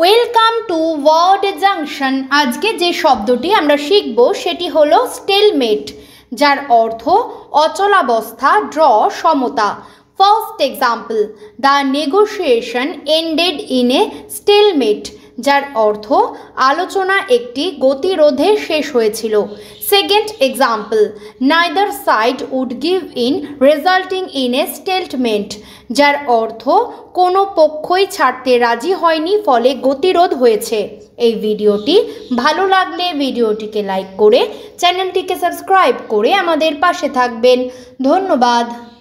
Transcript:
welcome to word junction আজকে যে শব্দটি আমরা শিখব সেটি হলো স্টেলমেট যার অর্থ অচলাবস্থা ড্র সমতা first example the negotiation ended in a stalemate যার অর্থ আলোচনা একটি গতিরোধে শেষ হয়েছিল second example neither side would give in resulting in a statement যার অর্থ কোনো পক্ষই ছাড়তে রাজি হয়নি ফলে গতিরোধ হয়েছে এই ভিডিওটি ভালো লাগলে ভিডিওটিকে লাইক করে চ্যানেলটিকে সাবস্ক্রাইব করে আমাদের পাশে থাকবেন ধন্যবাদ